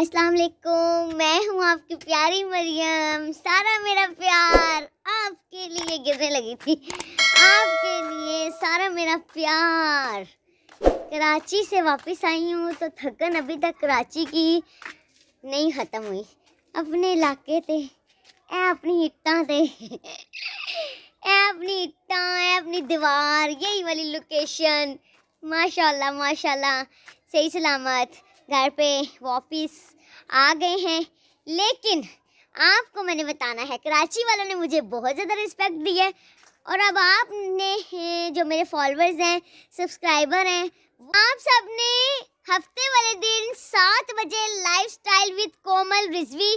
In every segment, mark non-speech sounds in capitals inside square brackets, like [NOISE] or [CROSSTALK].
अस्सलाम वालेकुम मैं हूँ आपकी प्यारी मरियम सारा मेरा प्यार आपके लिए गिरने लगी थी आपके लिए सारा मेरा प्यार कराची से वापस आई हूँ तो थकन अभी तक कराची की नहीं ख़त्म हुई अपने इलाके ते ऐ अपनी इट्टा ते ऐ अपनी इट्टा ऐ अपनी दीवार यही वाली लोकेशन माशाल्लाह माशाल्लाह सही सलामत घर पे वापस आ गए हैं लेकिन आपको मैंने बताना है कराची वालों ने मुझे बहुत ज़्यादा रिस्पेक्ट दी है और अब आपने जो मेरे फॉलोअर्स हैं सब्सक्राइबर हैं आप सब ने हफ्ते वाले दिन सात बजे lifestyle with Komal Rizvi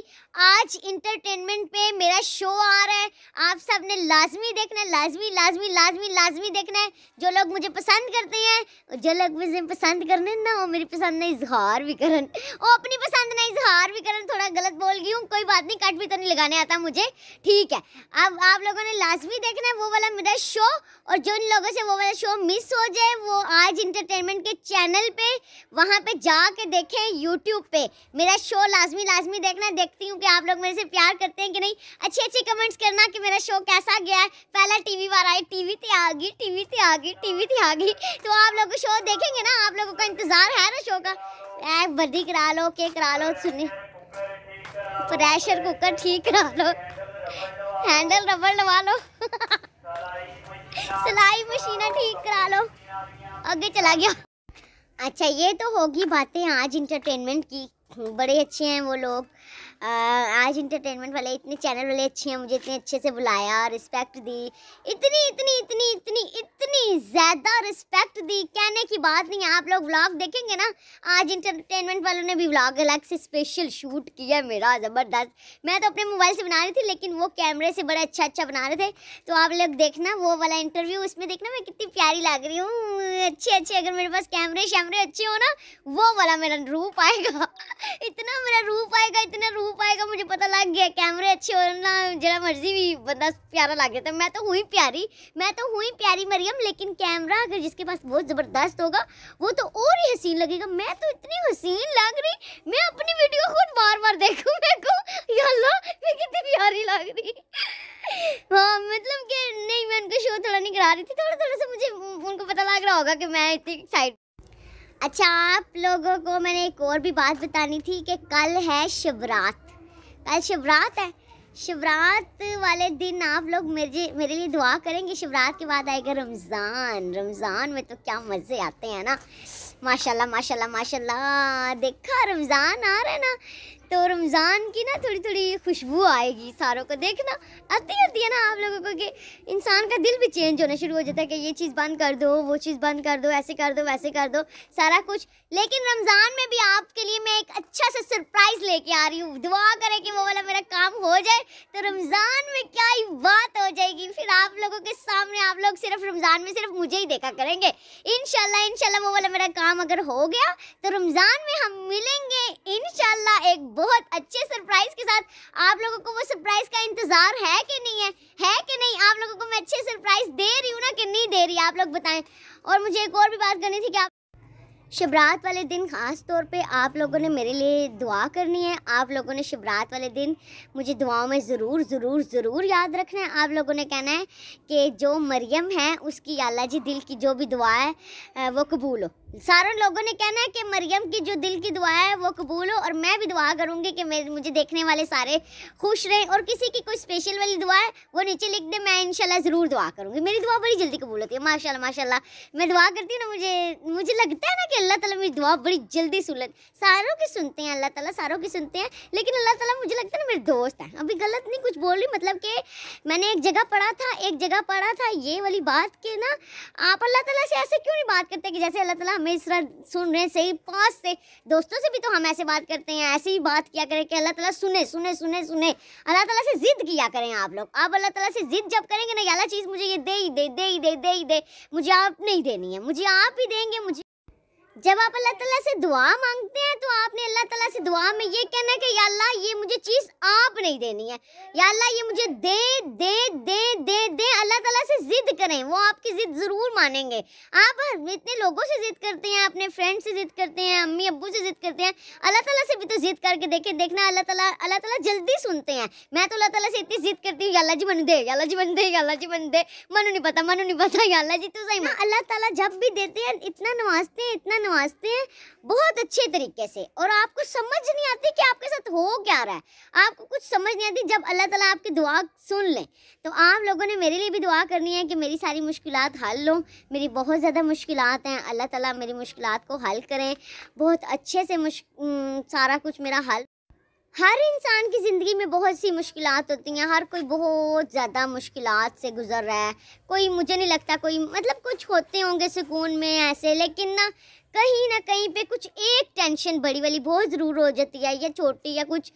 आज इंटरटेनमेंट पे मेरा शो आ रहा है आप सब ने लाजमी देखना है लाजमी लाजमी लाजमी लाजमी देखना है जो लोग मुझे पसंद करते हैं जो लोग मुझे पसंद करने ना वो मेरी पसंद ना इजहार भी करन वो अपनी पसंद ना इजहार भी करन गलत बोल गई हूँ कोई बात नहीं कट भी तो नहीं लगाने आता मुझे ठीक है अब आप लोगों ने लाजमी देखना है वो वाला मेरा शो और जो इन लोगों से वो वाला शो मिस हो जाए वो आज इंटरटेनमेंट के चैनल पे वहाँ पे जाके देखें यूट्यूब पे मेरा शो लाजमी लाजमी देखना है देखती हूँ कि आप लोग मेरे से प्यार करते हैं कि नहीं अच्छी अच्छी कमेंट्स करना कि मेरा शो कैसा गया है पहला वी वाला आई वी थी आ गई टीवी थी आ गई टीवी थी आ गई तो आप लोग शो देखेंगे ना आप लोगों का इंतज़ार है ना शो का बर्दी करा लो के करा लो सुनी प्रेशर कुकर ठीक करा लो हैंडल रबड़ लगा लो सिलाई मशीन ठीक करा लो आगे चला गया अच्छा ये तो होगी बातें आज इंटरटेनमेंट की बड़े अच्छे हैं वो लोग आज इंटरटेनमेंट वाले इतने चैनल वाले अच्छे हैं मुझे इतने अच्छे से बुलाया रिस्पेक्ट दी इतनी इतनी इतनी इतनी इतनी ज़्यादा रिस्पेक्ट दी कहने की बात नहीं है आप लोग व्लॉग देखेंगे ना आज इंटरटेनमेंट वालों ने भी व्लॉग अलग से स्पेशल शूट किया मेरा ज़बरदस्त मैं तो अपने मोबाइल से बना रही थी लेकिन वो कैमरे से बड़ा अच्छा अच्छा बना रहे थे तो आप लोग देखना वो वाला इंटरव्यू उसमें देखना मैं कितनी प्यारी लग रही हूँ अच्छे अच्छे अगर मेरे पास कैमरे शैमरे अच्छे हो ना वो वाला मेरा रूप आएगा [LAUGHS] इतना मेरा रूप आएगा इतना रूप पाएगा मुझे पता लग गया कैमरे अच्छे हो ना जरा मर्जी भी बंदा प्यारा लग जाता तो मैं तो हुई प्यारी मैं तो हुई प्यारी मरियम लेकिन कैमरा अगर जिसके पास बहुत ज़बरदस्त होगा वो तो और ही हसीन लगेगा मैं तो इतनी हसीन लग रही मैं अपनी वीडियो खुद बार बार देखूँ मेरे को मैं कितनी प्यारी लग रही हाँ मतलब कि नहीं मैं उनको शो थोड़ा नहीं करा रही थी थोड़ा थोड़ा सा मुझे उनको पता लग रहा होगा कि मैं इतनी एक्साइट अच्छा आप लोगों को मैंने एक और भी बात बतानी थी कि कल है शिवरात्रि कल शिवरात है शिवरात वाले दिन आप लोग मेरे मेरे लिए दुआ करेंगे शिवरात के बाद आएगा रमज़ान रमज़ान में तो क्या मज़े आते हैं ना माशाल्लाह माशाल्लाह माशाल्लाह देखा रमज़ान आ रहा है ना तो रमज़ान की ना थोड़ी थोड़ी खुशबू आएगी सारों को देखना आती आती है ना आप लोगों को कि इंसान का दिल भी चेंज होना शुरू हो जाता है कि ये चीज़ बंद कर दो वो चीज़ बंद कर दो ऐसे कर दो वैसे कर दो सारा कुछ लेकिन रमज़ान में भी आपके लिए मैं एक अच्छा सा सरप्राइज़ लेके आ रही हूँ दुआ करें कि वो वाला मेरा काम हो जाए तो रमज़ान में क्या ही बात हो जाएगी फिर आप लोगों के सामने आप लोग सिर्फ रमज़ान में सिर्फ मुझे ही देखा करेंगे इन शाला वो वाला मेरा काम अगर हो गया तो रमज़ान में हम मिलेंगे इन एक बहुत अच्छे सरप्राइज के साथ आप लोगों को वो सरप्राइज का इंतजार है कि नहीं है है कि नहीं आप लोगों को मैं अच्छे सरप्राइज दे रही हूँ ना कि नहीं दे रही आप लोग बताएं और मुझे एक और भी बात करनी थी कि आप वाले दिन ख़ास तौर पे आप लोगों ने मेरे लिए दुआ करनी है आप लोगों ने शिवरात वाले दिन मुझे दुआओं में ज़रूर ज़रूर ज़रूर याद रखना है आप लोगों ने कहना है कि जो मरियम है उसकी अल्लाह जी दिल की जो भी दुआ है वो कबूल हो सारों लोगों ने कहना है कि मरियम की जो दिल की दुआ है वो कबूल हो और मैं भी दुआ करूँगी कि मेरे मुझे देखने वाले सारे खुश रहें और किसी की कोई स्पेशल वाली दुआ है वो नीचे लिख दे मैं इंशाल्लाह ज़रूर दुआ करूँगी मेरी दुआ बड़ी जल्दी कबूल होती है माशाल्लाह माशाल्लाह मैं दुआ करती हूँ ना मुझे मुझे लगता है ना कि अल्लाह ताला मेरी दुआ बड़ी जल्दी सुलत सारों की सुनते हैं अल्लाह ताला सारों की सुनते हैं लेकिन अल्लाह ताला मुझे लगता है ना मेरे दोस्त हैं अभी गलत नहीं कुछ बोल रही मतलब कि मैंने एक जगह पढ़ा था एक जगह पढ़ा था ये वाली बात कि ना आप अल्लाह ताला से ऐसे क्यों नहीं बात करते कि जैसे अल्लाह ताला हमें इस तरह सुन रहे हैं सही पाँच से दोस्तों से भी तो हम ऐसे बात करते हैं ऐसे ही बात किया करें कि अल्लाह ताला सुने सुने सुने सुने अल्लाह ताला से ज़िद किया करें आप लोग आप अल्लाह ताला से ज़िद जब करेंगे ना अल्लाह चीज़ मुझे ये दे ही दे दे ही दे दे ही दे मुझे आप नहीं देनी है मुझे आप ही देंगे मुझे जब आप अल्लाह तला से दुआ मांगते हैं तो आपने अल्लाह तला से दुआ में ये कहना है कि या अल्लाह ये मुझे चीज़ आप नहीं देनी है या अल्लाह ये मुझे दे दे दे दे दे अल्लाह तला से ज़िद करें वो आपकी ज़िद ज़रूर मानेंगे आप इतने लोगों से ज़िद करते हैं अपने फ्रेंड से ज़िद करते हैं अम्मी अबू से ज़िद करते हैं अल्लाह तला से भी तो ज़िद करके देखे देखना अल्लाह तला अल्लाह तला जल्दी सुनते हैं मैं तो अल्लाह तला से इतनी ज़िद करती हूँ अल्लाह जी मन दे अल्लाह जी मन दे अल्लाह जी मन दे मनु नहीं पता मनु नहीं पता अल्लाह जी तो सही अल्लाह तला जब भी देते हैं इतना नवाजते हैं इतना नवाजते हैं बहुत अच्छे तरीके से और आपको समझ नहीं आती कि आपके साथ हो क्या रहा है आपको कुछ समझ नहीं आती जब अल्लाह ताला आपकी दुआ सुन ले तो आप लोगों ने मेरे लिए भी दुआ करनी है कि मेरी सारी मुश्किल हल लो मेरी बहुत ज़्यादा मुश्किल हैं अल्लाह ताला मेरी मुश्किल को हल करें बहुत अच्छे से मुश सारा कुछ मेरा हल हर इंसान की ज़िंदगी में बहुत सी मुश्किल होती हैं हर कोई बहुत ज़्यादा मुश्किल से गुजर रहा है कोई मुझे नहीं लगता कोई मतलब कुछ होते होंगे सुकून में ऐसे लेकिन ना कहीं ना कहीं पे कुछ एक टेंशन बड़ी वाली बहुत ज़रूर हो जाती है या छोटी या कुछ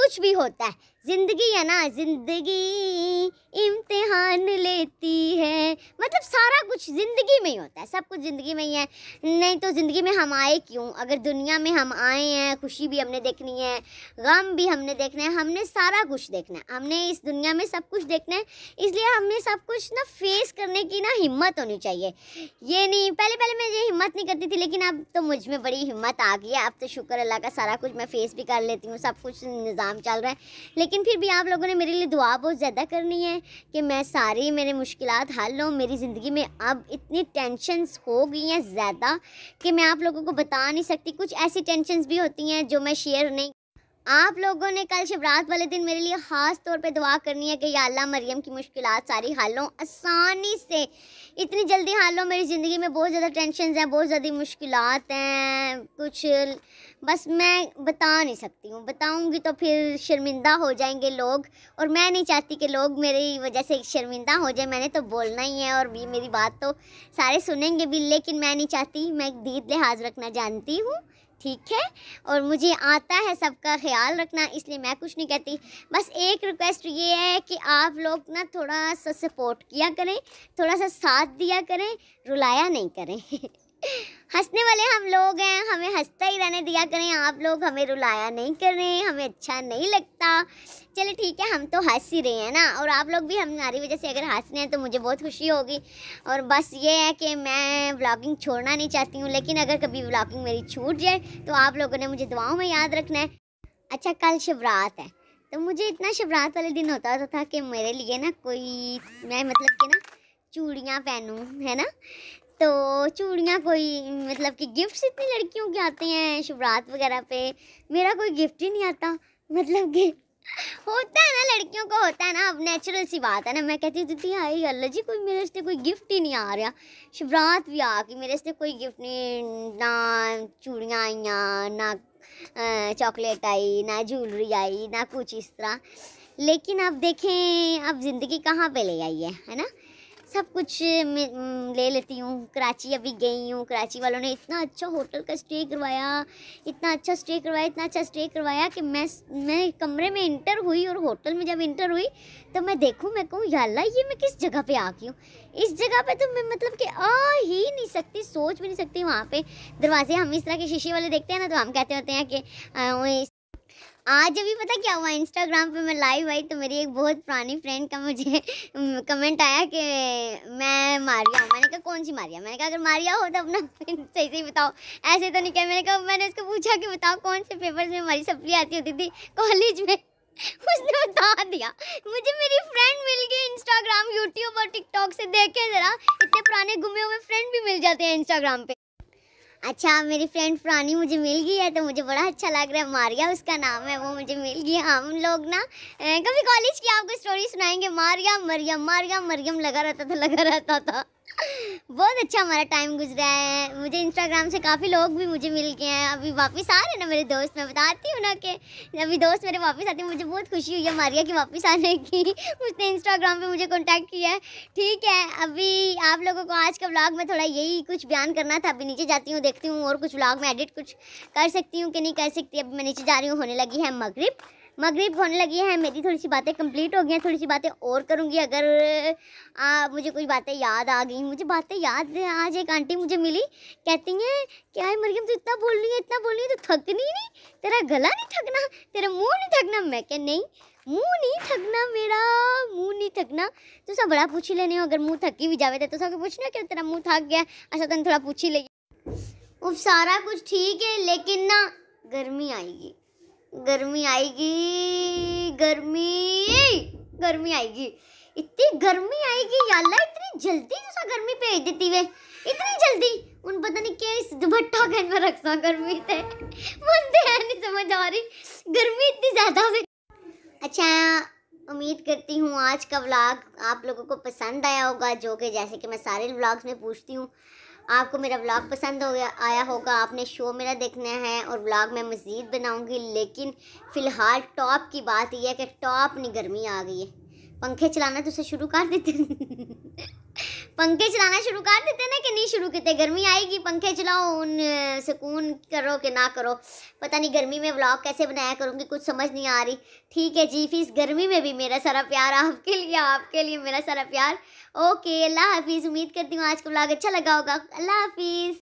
कुछ भी होता है ज़िंदगी है ना ज़िंदगी इम्तिहान लेती है मतलब सारा कुछ ज़िंदगी में ही होता है सब कुछ ज़िंदगी में ही है नहीं तो ज़िंदगी में हम आए क्यों अगर दुनिया में हम आए हैं खुशी भी हमने देखनी है गम भी हमने देखना है हमने सारा कुछ देखना है हमने इस दुनिया में सब कुछ देखना है इसलिए हमें सब कुछ ना फेस करने की ना हिम्मत होनी चाहिए ये नहीं पहले पहले मैं ये हिम्मत नहीं करती थी लेकिन अब तो मुझ में बड़ी हिम्मत आ गई है अब तो शुक्र अल्लाह का सारा कुछ मैं फेस भी कर लेती हूँ सब कुछ निज़ाम चल रहा है लेकिन लेकिन फिर भी आप लोगों ने मेरे लिए दुआ बहुत ज़्यादा करनी है कि मैं सारी मेरे मुश्किल हल लूँ मेरी ज़िंदगी में अब इतनी टेंशनस हो गई हैं ज़्यादा कि मैं आप लोगों को बता नहीं सकती कुछ ऐसी टेंशनस भी होती हैं जो मैं शेयर नहीं आप लोगों ने कल शिवरात वाले दिन मेरे लिए ख़ास तौर पे दुआ करनी है कि या अल्लाह मरियम की मुश्किल सारी हालों आसानी से इतनी जल्दी हालों मेरी ज़िंदगी में बहुत ज़्यादा टेंशन हैं बहुत ज़्यादा मुश्किल हैं कुछ बस मैं बता नहीं सकती हूँ बताऊँगी तो फिर शर्मिंदा हो जाएंगे लोग और मैं नहीं चाहती कि लोग मेरी वजह से शर्मिंदा हो जाए मैंने तो बोलना ही है और भी मेरी बात तो सारे सुनेंगे भी लेकिन मैं नहीं चाहती मैं दीद लिहाज रखना जानती हूँ ठीक है और मुझे आता है सबका ख्याल रखना इसलिए मैं कुछ नहीं कहती बस एक रिक्वेस्ट ये है कि आप लोग ना थोड़ा सा सपोर्ट किया करें थोड़ा सा साथ दिया करें रुलाया नहीं करें [LAUGHS] हंसने वाले हम लोग हैं हमें हंसता ही रहने दिया करें आप लोग हमें रुलाया नहीं करें हमें अच्छा नहीं लगता चलो ठीक है हम तो हंस ही रहे हैं ना और आप लोग भी हमारी वजह से अगर हंस रहे हैं तो मुझे बहुत खुशी होगी और बस ये है कि मैं ब्लॉगिंग छोड़ना नहीं चाहती हूँ लेकिन अगर कभी ब्लॉगिंग मेरी छूट जाए तो आप लोगों ने मुझे दुआओं में याद रखना है अच्छा कल शिवरात है तो मुझे इतना शिवरात वाले दिन होता होता तो था कि मेरे लिए ना कोई मैं मतलब कि ना चूड़ियाँ पहनूँ है ना तो चूड़ियाँ कोई मतलब कि गिफ्ट्स इतनी लड़कियों के आते हैं शुभरात वगैरह पे मेरा कोई गिफ्ट ही नहीं आता मतलब कि होता है ना लड़कियों को होता है ना अब नेचुरल सी बात है ना मैं कहती थी दीदी आई अल्लाह जी कोई मेरे से कोई गिफ्ट ही नहीं आ रहा शिवरात भी आ कि मेरे से कोई गिफ्ट नहीं ना चूड़ियाँ आइयाँ ना चॉकलेट आई ना ज्वेलरी आई ना कुछ इस तरह लेकिन अब देखें अब ज़िंदगी कहाँ पे ले आई है है ना सब कुछ ले लेती हूँ कराची अभी गई हूँ कराची वालों ने इतना अच्छा होटल का स्टे करवाया इतना अच्छा स्टे करवाया इतना अच्छा स्टे करवाया कि मैं मैं कमरे में इंटर हुई और होटल में जब इंटर हुई तो मैं देखूँ मैं कहूँ याल्ला ये मैं किस जगह पे आ गई हूँ इस जगह पे तो मैं मतलब कि आ ही नहीं सकती सोच भी नहीं सकती वहाँ पर दरवाजे हम इस तरह के शीशे वाले देखते हैं ना तो हम कहते होते हैं कि आज अभी पता क्या हुआ इंस्टाग्राम पे मैं लाइव आई तो मेरी एक बहुत पुरानी फ्रेंड का मुझे कमेंट [LAUGHS] आया कि मैं मारिया हूँ मैंने कहा कौन सी मारिया मैंने कहा अगर मारिया हो तो अपना [LAUGHS] सही सही बताओ ऐसे तो नहीं क्या मैंने कहा मैंने उसको पूछा कि बताओ कौन से पेपर्स में हमारी सप्ली आती होती थी कॉलेज में [LAUGHS] उसने बता दिया मुझे मेरी फ्रेंड मिल गई इंस्टाग्राम यूट्यूब और टिकटॉक से देखे ज़रा इतने पुराने घुमे हुए फ्रेंड भी मिल जाते हैं इंस्टाग्राम पे अच्छा मेरी फ्रेंड पुरानी मुझे मिल गई है तो मुझे बड़ा अच्छा लग रहा है मारिया उसका नाम है वो मुझे मिल गई हाँ, हम लोग ना कभी कॉलेज की आपको स्टोरी सुनाएंगे मारिया मरियम मारिया मरियम लगा रहता था लगा रहता था बहुत अच्छा हमारा टाइम गुजरा है मुझे इंस्टाग्राम से काफ़ी लोग भी मुझे मिल गए हैं अभी वापस आ रहे हैं ना मेरे दोस्त मैं बताती हूँ ना कि अभी दोस्त मेरे वापस आते हैं मुझे बहुत खुशी हुई है मारिया की वापस आने की [LAUGHS] उसने इंस्टाग्राम पे मुझे कांटेक्ट किया है ठीक है अभी आप लोगों को आज का ब्लॉग में थोड़ा यही कुछ बयान करना था अभी नीचे जाती हूँ देखती हूँ और कुछ ब्लॉग में एडिट कुछ कर सकती हूँ कि नहीं कर सकती अभी मैं नीचे जा रही हूँ होने लगी है मगरब मगरिब होने लगी है मेरी थोड़ी सी बातें कंप्लीट हो गई हैं थोड़ी सी बातें और करूँगी अगर आ, मुझे कुछ बातें याद आ गई मुझे बातें याद आज एक आंटी मुझे मिली कहती हैं क्या है मरियम तू इतना बोल रही है इतना बोल रही है तू थकनी नहीं तेरा गला नहीं थकना तेरा मुँह नहीं थकना मैं क्या नहीं मुँह नहीं थकना मेरा मुँह नहीं थकना तो सब बड़ा पूछ ही लेने अगर मुँह थकी भी जावे तो, तो सब पूछना क्या तेरा मुँह थक गया अच्छा तुम थोड़ा पूछ ही ले उफ सारा कुछ ठीक है लेकिन ना गर्मी आएगी गर्मी आएगी गर्मी गर्मी आएगी इतनी गर्मी आएगी याला इतनी जल्दी जैसा गर्मी भेज देती वे इतनी जल्दी उन पता नहीं क्या इस दुपट्टा कहन में सा गर्मी थे मुझे है नहीं समझ आ रही गर्मी इतनी ज़्यादा वे अच्छा उम्मीद करती हूँ आज का व्लॉग आप लोगों को पसंद आया होगा जो कि जैसे कि मैं सारे व्लॉग्स में पूछती हूँ आपको मेरा व्लॉग पसंद हो गया आया होगा आपने शो मेरा देखना है और व्लॉग मैं मज़ीद बनाऊँगी लेकिन फ़िलहाल टॉप की बात यह है कि टॉप नहीं गर्मी आ गई है पंखे चलाना तो उसे शुरू कर देते [LAUGHS] पंखे चलाना शुरू कर देते ना कि नहीं शुरू करते गर्मी आएगी पंखे चलाओ उन सुकून करो कि ना करो पता नहीं गर्मी में व्लॉग कैसे बनाया करूँगी कुछ समझ नहीं आ रही ठीक है जी फिर गर्मी में भी मेरा सारा प्यार आपके लिए आपके लिए मेरा सारा प्यार ओके अल्लाह हाफिज़ उम्मीद करती हूँ आज का व्लॉग अच्छा लगा होगा अल्लाह हाफिज़